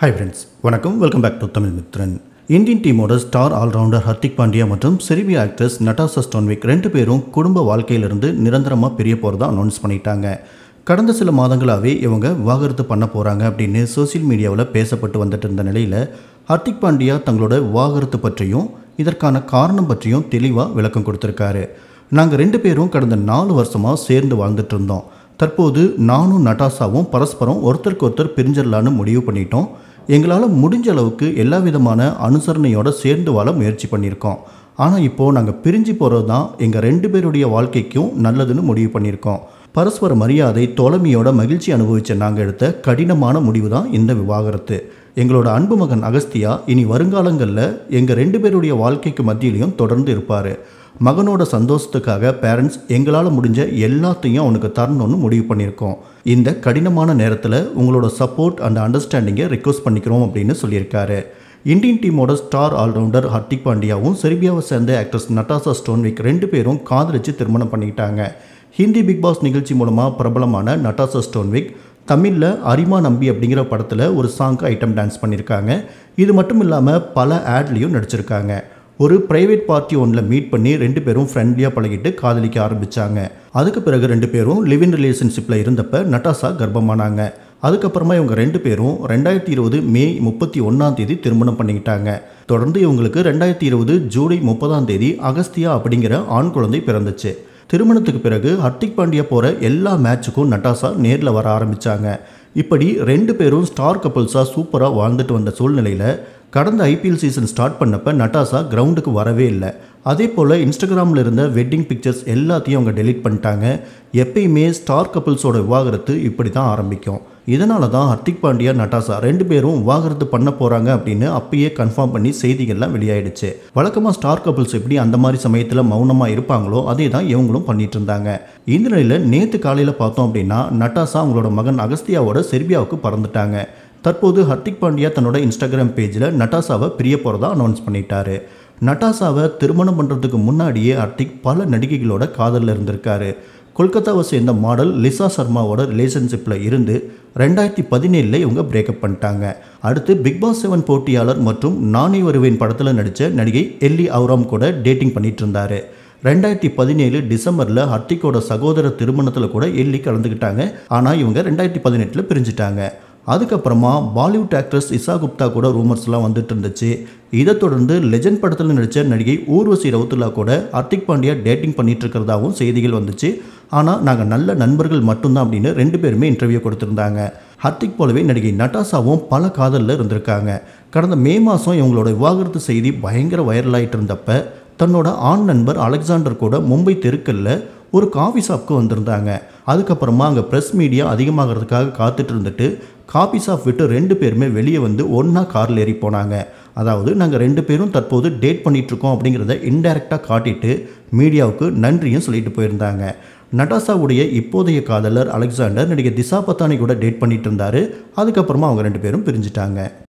hi friends வணக்கம் welcome back to Tamil Mithran Indian டீமோட star allrounder Hardik Pandya மற்றும் செரிபிய ஆக்ட்ரஸ் நட்டாசா ஸ்டான்விக் ரெண்டு பேரும் குடும்ப வாழ்க்கையிலிருந்து நிரந்தரமாக பிரிய போகிறதா அனௌன்ஸ் பண்ணிட்டாங்க கடந்த சில மாதங்களாகவே இவங்க விவாகரத்து பண்ண போகிறாங்க அப்படின்னு சோசியல் மீடியாவில் பேசப்பட்டு வந்துட்டு இருந்த நிலையில் ஹர்திக் பாண்டியா தங்களோட விவாகரத்து பற்றியும் இதற்கான காரணம் பற்றியும் தெளிவாக விளக்கம் கொடுத்துருக்காரு நாங்கள் ரெண்டு பேரும் கடந்த நாலு வருஷமாக சேர்ந்து வாழ்ந்துட்டு இருந்தோம் தற்போது நானும் நட்டாசாவும் பரஸ்பரம் ஒருத்தருக்கு ஒருத்தர் பிரிஞ்சிடலான்னு முடிவு பண்ணிட்டோம் எங்களால் முடிஞ்ச அளவுக்கு எல்லா விதமான அனுசரணையோட சேர்ந்து வாழ முயற்சி பண்ணியிருக்கோம் ஆனால் இப்போது நாங்கள் பிரிஞ்சு போகிறது தான் எங்கள் ரெண்டு பேருடைய வாழ்க்கைக்கும் நல்லதுன்னு முடிவு பண்ணியிருக்கோம் பரஸ்பர மரியாதை தோழமையோட மகிழ்ச்சி அனுபவித்த நாங்கள் எடுத்த கடினமான முடிவு தான் இந்த விவாகரத்து எங்களோட அன்பு மகன் அகஸ்தியா இனி வருங்காலங்களில் எங்கள் ரெண்டு பேருடைய வாழ்க்கைக்கு மத்தியிலையும் தொடர்ந்து இருப்பார் மகனோட சந்தோஷத்துக்காக பேரண்ட்ஸ் எங்களால் முடிஞ்ச எல்லாத்தையும் அவனுக்கு தரணும்னு முடிவு பண்ணியிருக்கோம் இந்த கடினமான நேரத்தில் உங்களோட சப்போர்ட் அண்ட் அண்டர்ஸ்டாண்டிங்கை ரிக்வஸ்ட் பண்ணிக்கிறோம் அப்படின்னு சொல்லியிருக்காரு இந்தியன் டீமோட ஸ்டார் ஆல்ரவுண்டர் ஹர்திக் பாண்டியாவும் செர்பியாவை சேர்ந்த ஆக்ட்ரஸ் நட்டாசா ஸ்டோன்விக் ரெண்டு பேரும் காதலிச்சு திருமணம் பண்ணிக்கிட்டாங்க ஹிந்தி பிக் பாஸ் நிகழ்ச்சி மூலமாக பிரபலமான நட்டாசா ஸ்டோன்விக் தமிழில் அரிமா நம்பி அப்படிங்கிற படத்தில் ஒரு சாங்க்கு ஐட்டம் டான்ஸ் பண்ணியிருக்காங்க இது மட்டும் இல்லாமல் பல ஆட்லேயும் நடிச்சிருக்காங்க ஒரு ப்ரைவேட் பார்ட்டி ஒன்றில் மீட் பண்ணி ரெண்டு பேரும் ஃப்ரெண்ட்லியாக பழகிட்டு காதலிக்க ஆரம்பித்தாங்க அதுக்கு பிறகு ரெண்டு பேரும் லிவிங் ரிலேஷன்ஷிப்பில் இருந்தப்ப நட்டாசா கர்ப்பமானாங்க அதுக்கப்புறமா இவங்க ரெண்டு பேரும் ரெண்டாயிரத்தி இருபது மே முப்பத்தி ஒன்றாம் தேதி திருமணம் பண்ணிக்கிட்டாங்க தொடர்ந்து இவங்களுக்கு ரெண்டாயிரத்தி இருபது ஜூலை முப்பதாம் தேதி அகஸ்தியா அப்படிங்கிற ஆண் குழந்தை பிறந்துச்சு திருமணத்துக்கு பிறகு ஹர்திக் பாண்டியா போகிற எல்லா மேட்சுக்கும் நட்டாசா நேரில் வர ஆரம்பித்தாங்க இப்படி ரெண்டு பேரும் ஸ்டார் கப்புல்ஸாக சூப்பராக வாழ்ந்துட்டு வந்த சூழ்நிலையில் கடந்த ஐபிஎல் சீசன் ஸ்டார்ட் பண்ணப்ப நட்டாசா கிரவுண்டுக்கு வரவே இல்லை அதே போல் இன்ஸ்டாகிராமில் இருந்த வெட்டிங் பிக்சர்ஸ் எல்லாத்தையும் அவங்க டெலிட் பண்ணிட்டாங்க எப்பயுமே ஸ்டார் கப்புள்ஸோட விவாகரத்து இப்படி தான் ஆரம்பிக்கும் இதனால தான் ஹர்திக் பாண்டியா நட்டாசா ரெண்டு பேரும் விவாகரத்து பண்ண போகிறாங்க அப்படின்னு அப்பயே கன்ஃபார்ம் பண்ணி செய்திகள்லாம் வெளியாயிடுச்சு வழக்கமாக ஸ்டார் கப்புள்ஸ் எப்படி அந்த மாதிரி சமயத்தில் மௌனமாக இருப்பாங்களோ அதே தான் இவங்களும் பண்ணிட்டு இருந்தாங்க இந்த நிலையில் நேற்று காலையில் பார்த்தோம் அப்படின்னா நட்டாசா அவங்களோட மகன் அகஸ்தியாவோட செர்பியாவுக்கு பறந்துட்டாங்க தற்போது ஹர்திக் பாண்டியா தன்னோட இன்ஸ்டாகிராம் பேஜில் நட்டாசாவை பிரிய போகிறதா அனௌன்ஸ் பண்ணிட்டாரு நட்டாசாவை திருமணம் பண்ணுறதுக்கு முன்னாடியே ஹர்திக் பல நடிகைகளோட காதலில் இருந்திருக்காரு கொல்கத்தாவை சேர்ந்த மாடல் லிசா சர்மாவோட ரிலேஷன்ஷிப்பில் இருந்து ரெண்டாயிரத்தி பதினேழில் இவங்க பிரேக்கப் பண்ணிட்டாங்க அடுத்து பிக்பாஸ் செவன் போட்டியாளர் மற்றும் நானே வருவேன் படத்தில் நடித்த நடிகை எல்லி அவுராம் கூட டேட்டிங் பண்ணிட்டு இருந்தாரு ரெண்டாயிரத்தி பதினேழு டிசம்பரில் ஹர்திக்கோட சகோதர திருமணத்தில் கூட எல்லி கலந்துக்கிட்டாங்க ஆனால் இவங்க ரெண்டாயிரத்தி பதினெட்டில் பிரிஞ்சுட்டாங்க அதுக்கப்புறமா பாலிவுட் ஆக்ட்ரஸ் இசா குப்தா கூட ரூமர்ஸ்லாம் வந்துட்டு இருந்துச்சு இதை தொடர்ந்து லெஜண்ட் படத்தில் நடித்த நடிகை ஊர்வசி ரவுத்துல்லா கூட அர்த்திக் பாண்டியா டேட்டிங் பண்ணிட்டு இருக்கிறதாவும் செய்திகள் வந்துச்சு ஆனால் நாங்கள் நல்ல நண்பர்கள் மட்டும்தான் அப்படின்னு ரெண்டு பேருமே இன்டர்வியூ கொடுத்துருந்தாங்க ஹர்த்திக் போலவே நடிகை நட்டாசாவும் பல காதலில் இருந்திருக்காங்க கடந்த மே மாதம் இவங்களோட விவாகரத்து செய்தி பயங்கர வைரலாகிட்டு இருந்தப்ப தன்னோட ஆண் நண்பர் அலெக்சாண்டர் கூட மும்பை தெருக்கல்ல ஒரு காஃபி ஷாப்க்கு வந்திருந்தாங்க அதுக்கப்புறமா அங்கே ப்ரெஸ் மீடியா அதிகமாகிறதுக்காக காத்துட்டு இருந்துட்டு காபி ஆஃப் விட்டு ரெண்டு பேருமே வெளியே வந்து ஒன்றா காரில் ஏறி போனாங்க அதாவது நாங்கள் ரெண்டு பேரும் தற்போது டேட் பண்ணிகிட்ருக்கோம் அப்படிங்கிறத இன்டெரக்டாக காட்டிட்டு மீடியாவுக்கு நன்றியும் சொல்லிட்டு போயிருந்தாங்க நடாசாவுடைய இப்போதைய காதலர் அலெக்சாண்டர் நடிகை திசா பத்தானி கூட டேட் பண்ணிட்டு இருந்தார் அதுக்கப்புறமா அவங்க ரெண்டு பேரும் பிரிஞ்சிட்டாங்க